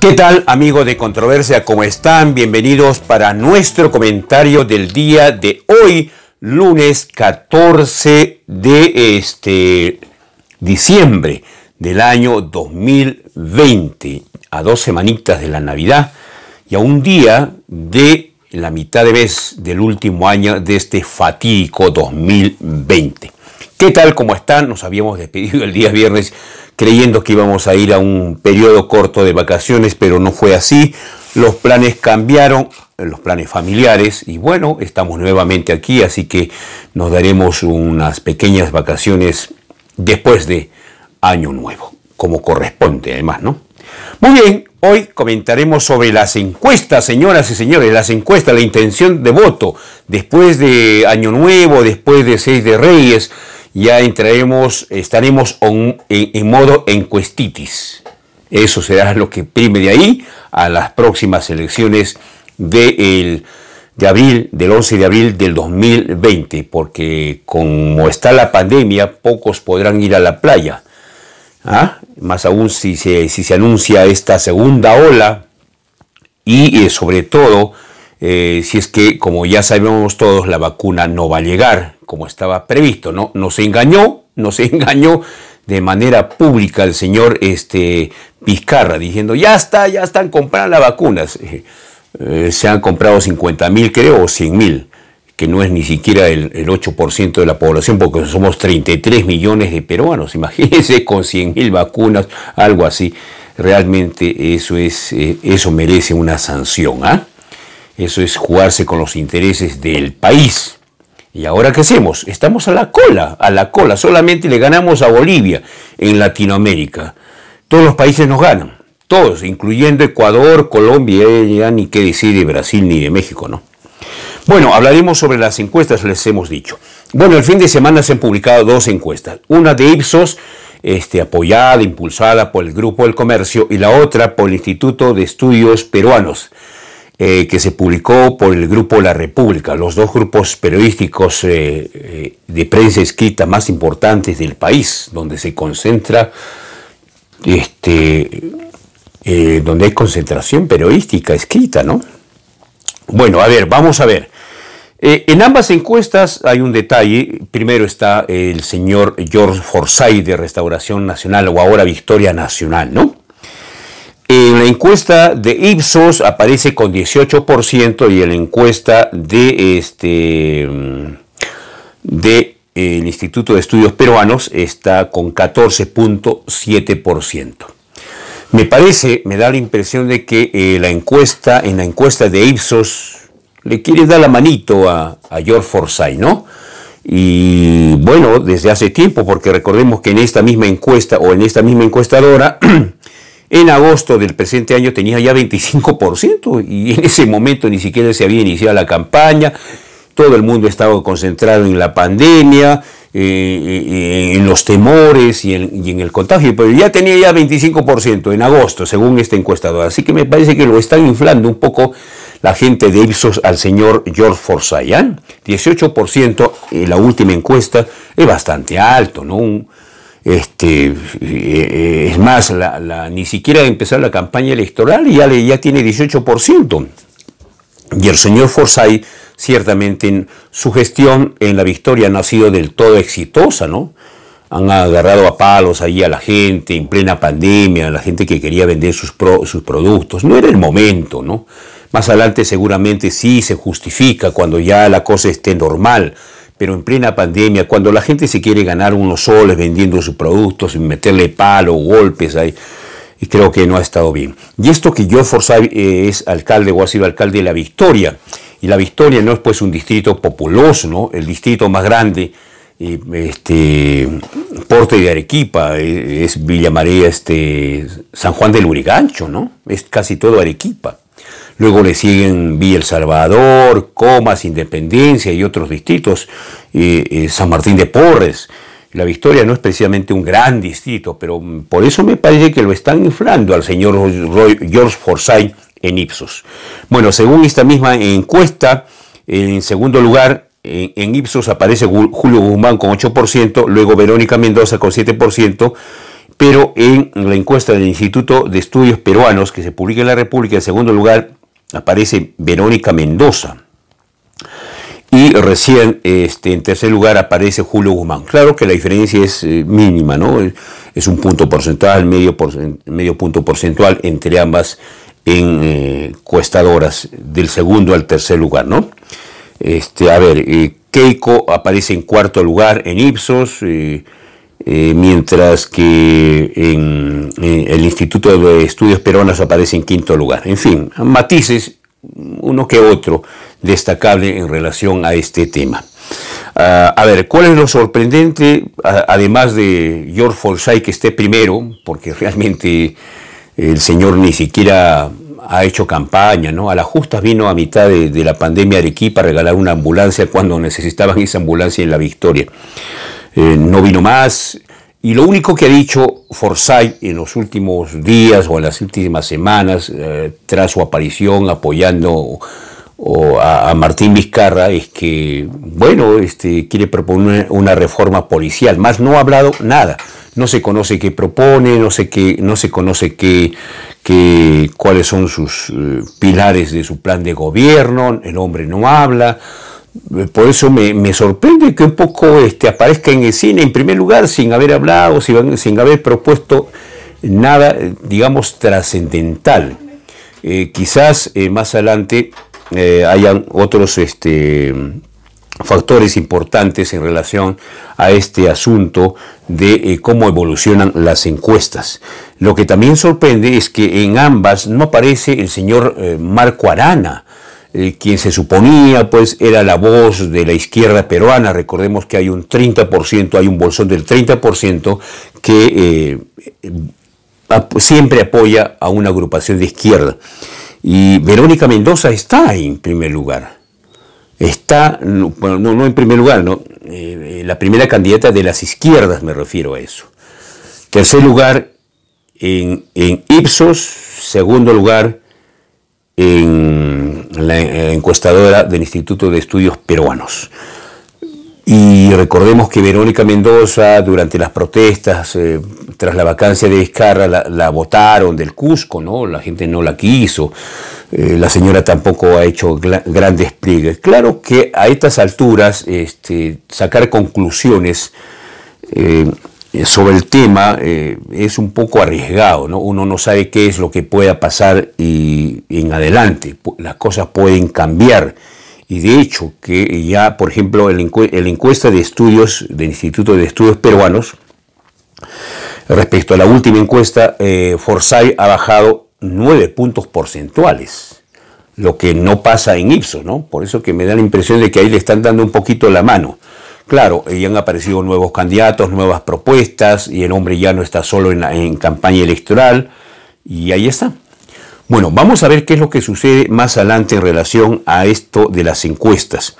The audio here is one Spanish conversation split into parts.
¿Qué tal amigo de Controversia? ¿Cómo están? Bienvenidos para nuestro comentario del día de hoy, lunes 14 de este diciembre del año 2020, a dos semanitas de la Navidad y a un día de la mitad de mes del último año de este fatídico 2020. ¿Qué tal? ¿Cómo están? Nos habíamos despedido el día viernes creyendo que íbamos a ir a un periodo corto de vacaciones, pero no fue así. Los planes cambiaron, los planes familiares, y bueno, estamos nuevamente aquí, así que nos daremos unas pequeñas vacaciones después de Año Nuevo, como corresponde además, ¿no? Muy bien, hoy comentaremos sobre las encuestas, señoras y señores, las encuestas, la intención de voto, después de Año Nuevo, después de Seis de Reyes, ya entraremos, estaremos en, en, modo encuestitis. Eso será lo que prime de ahí a las próximas elecciones de, de abril, del 11 de abril del 2020, porque como está la pandemia, pocos podrán ir a la playa. ¿Ah? Más aún si se, si se anuncia esta segunda ola y eh, sobre todo eh, si es que, como ya sabemos todos, la vacuna no va a llegar como estaba previsto. No, Nos engañó, nos engañó de manera pública el señor este, Vizcarra, diciendo, ya está, ya están comprando las vacunas. Eh, eh, se han comprado 50 mil, creo, o 100 mil, que no es ni siquiera el, 8% de la población, porque somos 33 millones de peruanos. Imagínense con 100 mil vacunas, algo así. Realmente eso, es, eh, eso merece una sanción. ¿ah? Eso es jugarse con los intereses del país. ¿Y ahora qué hacemos? Estamos a la cola, a la cola. Solamente le ganamos a Bolivia en Latinoamérica. Todos los países nos ganan, todos, incluyendo Ecuador, Colombia, eh, ya ni qué decir de Brasil ni de México, ¿no? Bueno, hablaremos sobre las encuestas, les hemos dicho. Bueno, el fin de semana se han publicado dos encuestas. Una de Ipsos, este, apoyada, impulsada por el Grupo del Comercio, y la otra por el Instituto de Estudios Peruanos. Eh, que se publicó por el grupo La República, los dos grupos periodísticos eh, eh, de prensa escrita más importantes del país, donde se concentra, este, donde hay concentración periodística escrita, ¿no? Bueno, a ver, vamos a ver. en ambas encuestas hay un detalle. Primero está el señor George Forsyth de Restauración Nacional o ahora Victoria Nacional, ¿no? En la encuesta de Ipsos aparece con 18% y en la encuesta de este de eh, el Instituto de Estudios Peruanos está con 14.7%. Me parece, me da la impresión de que eh, la encuesta, en la encuesta de Ipsos le quiere dar la manito a, a George Forsyth, ¿no? Y bueno, desde hace tiempo, porque recordemos que en esta misma encuesta o en esta misma encuestadora En agosto del presente año tenía ya 25% y en ese momento ni siquiera se había iniciado la campaña, todo el mundo estaba concentrado en la pandemia, eh, eh, en los temores y en, el contagio, pero ya tenía ya 25% en agosto, según este encuestador. Así que me parece que lo están inflando un poco la gente de Ipsos al señor George Forsyth. 18% ¿eh? en la última encuesta es bastante alto, ¿no? Este, eh, eh, es más, la, ni siquiera empezar la campaña electoral y ya, le, ya tiene 18%. Y el señor Forsyth, ciertamente su gestión en la victoria no ha sido del todo exitosa, ¿no? Han agarrado a palos ahí a la gente en plena pandemia, a la gente que quería vender sus, sus productos. No era el momento, ¿no? Más adelante seguramente sí se justifica cuando ya la cosa esté normal pero en plena pandemia, cuando la gente se quiere ganar unos soles vendiendo sus productos y meterle palo, golpes ahí, y creo que no ha estado bien. Y esto que yo Forsyth eh, es alcalde o ha sido alcalde de La Victoria, y La Victoria no es pues un distrito populoso, ¿no? El distrito más grande, eh, este, Porte de Arequipa, eh, es Villa María, este, San Juan del Urigancho, ¿no? Es casi todo Arequipa. Luego le siguen Villa El Salvador, Comas, Independencia y otros distritos, eh, eh, San Martín de Porres. La Victoria no es precisamente un gran distrito, pero por eso me parece que lo están inflando al señor George Forsyth en Ipsos. Bueno, según esta misma encuesta, en segundo lugar, en, en Ipsos aparece Julio Guzmán con 8%, luego Verónica Mendoza con 7%, pero en la encuesta del Instituto de Estudios Peruanos que se publica en la República, en segundo lugar, aparece Verónica Mendoza. Y recién, este, en tercer lugar, aparece Julio Guzmán. Claro que la diferencia es eh, mínima, ¿no? Es un punto porcentual, medio, medio punto porcentual entre ambas encuestadoras, eh, del segundo al tercer lugar, ¿no? Este, a ver, eh, Keiko aparece en cuarto lugar en Ipsos, eh, mientras que en, el Instituto de Estudios Peruanos aparece en quinto lugar. En fin, matices, uno que otro, destacable en relación a este tema. Ah, a ver, ¿cuál es lo sorprendente? además de George Forsyth que esté primero, porque realmente el señor ni siquiera ha hecho campaña, ¿no? A la justa vino a mitad de, la pandemia de aquí para regalar una ambulancia cuando necesitaban esa ambulancia en la Victoria. Eh, no vino más. Y lo único que ha dicho Forsyth en los últimos días o en las últimas semanas, eh, tras su aparición apoyando a, Martín Vizcarra, es que, bueno, este, quiere proponer una reforma policial, más no ha hablado nada. No se conoce qué propone, no, sé no se conoce qué, cuáles son sus eh, pilares de su plan de gobierno, el hombre no habla por eso me, sorprende que un poco este, aparezca en el cine, en primer lugar, sin haber hablado, sin, haber propuesto nada, digamos, trascendental. Eh, quizás eh, más adelante eh, hayan otros este, factores importantes en relación a este asunto de cómo evolucionan las encuestas. Lo que también sorprende es que en ambas no aparece el señor Marco Arana, eh, quien se suponía pues era la voz de la izquierda peruana. Recordemos que hay un 30%, hay un bolsón del 30% que eh, siempre apoya a una agrupación de izquierda. Y Verónica Mendoza está en primer lugar. Está, no, en primer lugar, no, eh, la primera candidata de las izquierdas me refiero a eso. Tercer lugar en, en Ipsos, segundo lugar en la encuestadora del Instituto de Estudios Peruanos. Y recordemos que Verónica Mendoza, durante las protestas, eh, tras la vacancia de Escarra, la, votaron del Cusco, ¿no? La gente no la quiso. Eh, la señora tampoco ha hecho gran despliegue. Claro que a estas alturas, este, sacar conclusiones eh, eh, sobre el tema eh, es un poco arriesgado, ¿no? uno no sabe qué es lo que pueda pasar y, en adelante, las cosas pueden cambiar. Y de hecho, que ya, por ejemplo, la encuesta de estudios del Instituto de Estudios Peruanos, respecto a la última encuesta, eh, Forsyth ha bajado nueve puntos porcentuales, lo que no pasa en Ipsos, ¿no? Por eso que me da la impresión de que ahí le están dando un poquito la mano. Claro, ya han aparecido nuevos candidatos, nuevas propuestas, y el hombre ya no está solo en, campaña electoral, y ahí está. Bueno, vamos a ver qué es lo que sucede más adelante en relación a esto de las encuestas.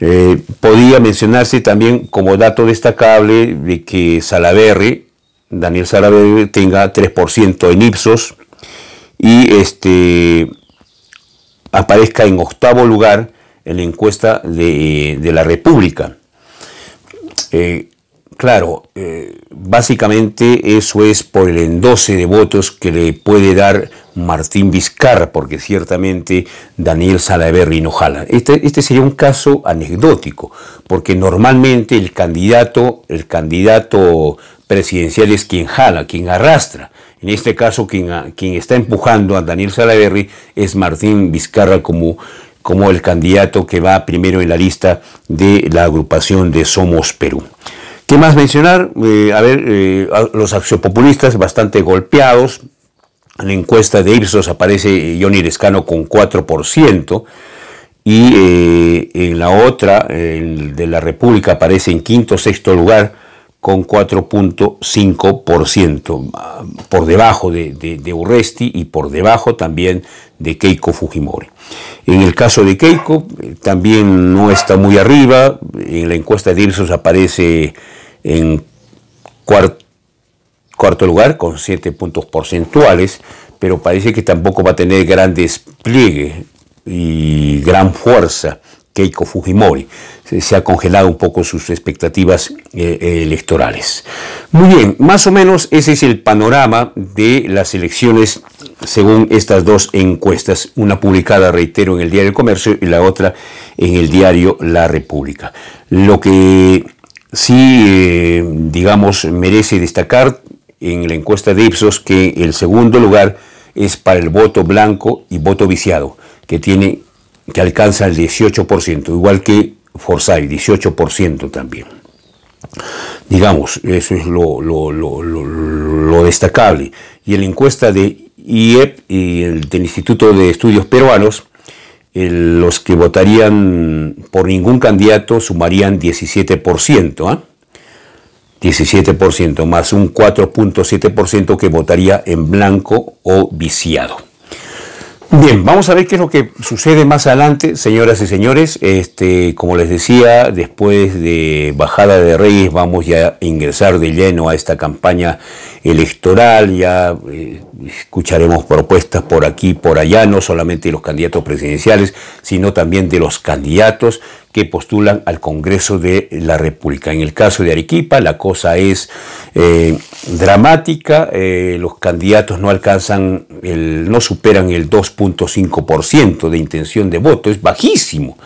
Eh, podía mencionarse también como dato destacable de que Salaverri, Daniel Salaverri, tenga 3% en Ipsos y este, aparezca en octavo lugar en la encuesta de la República. Eh, claro, eh, básicamente eso es por el endoce de votos que le puede dar Martín Vizcarra, porque ciertamente Daniel Salaverry no jala. Este, este, sería un caso anecdótico, porque normalmente el candidato, el candidato presidencial es quien jala, quien arrastra. En este caso, quien, quien está empujando a Daniel Salaverry es Martín Vizcarra como como el candidato que va primero en la lista de la agrupación de Somos Perú. ¿Qué más mencionar? Eh, a ver, eh, los axiopopulistas bastante golpeados. En la encuesta de Ipsos aparece eh, Johnny Lescano con 4%. Y en la otra, de la República, aparece en quinto, sexto lugar con 4.5%, ah, por debajo de, de, de, Urresti y por debajo también de Keiko Fujimori. En el caso de Keiko, eh, también no está muy arriba, en la encuesta de Ipsos aparece en cuarto, cuarto lugar con 7 puntos porcentuales, pero parece que tampoco va a tener gran despliegue y gran fuerza Keiko Fujimori. Se, ha congelado un poco sus expectativas eh, eh, electorales. Muy bien, más o menos ese es el panorama de las elecciones según estas dos encuestas, una publicada, reitero, en el diario del Comercio y la otra en el diario La República. Lo que sí, eh, digamos, merece destacar en la encuesta de Ipsos que el segundo lugar es para el voto blanco y voto viciado, que tiene que alcanza el 18%, igual que Forsyth, 18% también. Digamos, eso es lo, destacable. Y en la encuesta de IEP y el del Instituto de Estudios Peruanos, los que votarían por ningún candidato sumarían 17%, 17% ¿ah? más un 4.7% que votaría en blanco o viciado. Bien, vamos a ver qué es lo que sucede más adelante, señoras y señores. Este, como les decía, después de Bajada de Reyes vamos ya a ingresar de lleno a esta campaña electoral. Ya eh, escucharemos propuestas por aquí, por allá, no solamente de los candidatos presidenciales, sino también de los candidatos que postulan al Congreso de la República. En el caso de Arequipa, la cosa es eh, dramática, eh, los candidatos no alcanzan, no superan el 2.5% de intención de voto, es bajísimo,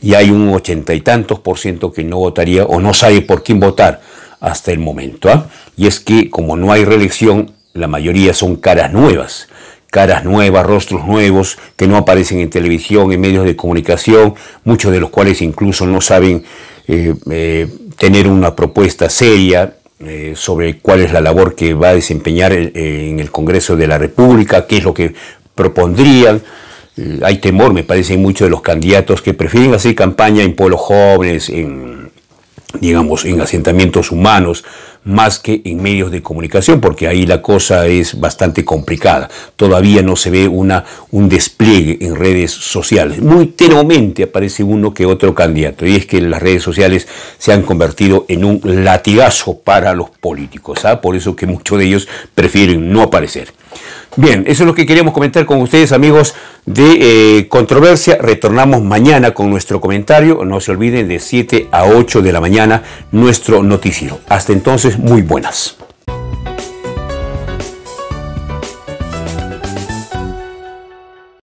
y hay un ochenta y tantos por ciento que no votaría o no sabe por quién votar hasta el momento. ¿ah? Y es que como no hay reelección, la mayoría son caras nuevas caras nuevas, rostros nuevos que no aparecen en televisión, en medios de comunicación, muchos de los cuales incluso no saben eh, eh, tener una propuesta seria eh, sobre cuál es la labor que va a desempeñar en el Congreso de la República, qué es lo que propondrían. hay temor, me parece, en muchos de los candidatos que prefieren hacer campaña en pueblos jóvenes, en digamos, en asentamientos humanos más que en medios de comunicación, porque ahí la cosa es bastante complicada. Todavía no se ve una, un despliegue en redes sociales. Muy tenuamente aparece uno que otro candidato, y es que las redes sociales se han convertido en un latigazo para los políticos, ¿ah? por eso que muchos de ellos prefieren no aparecer. Bien, eso es lo que queríamos comentar con ustedes, amigos de eh, Controversia. Retornamos mañana con nuestro comentario. No se olviden de 7 a 8 de la mañana nuestro noticiero. Hasta entonces, muy buenas.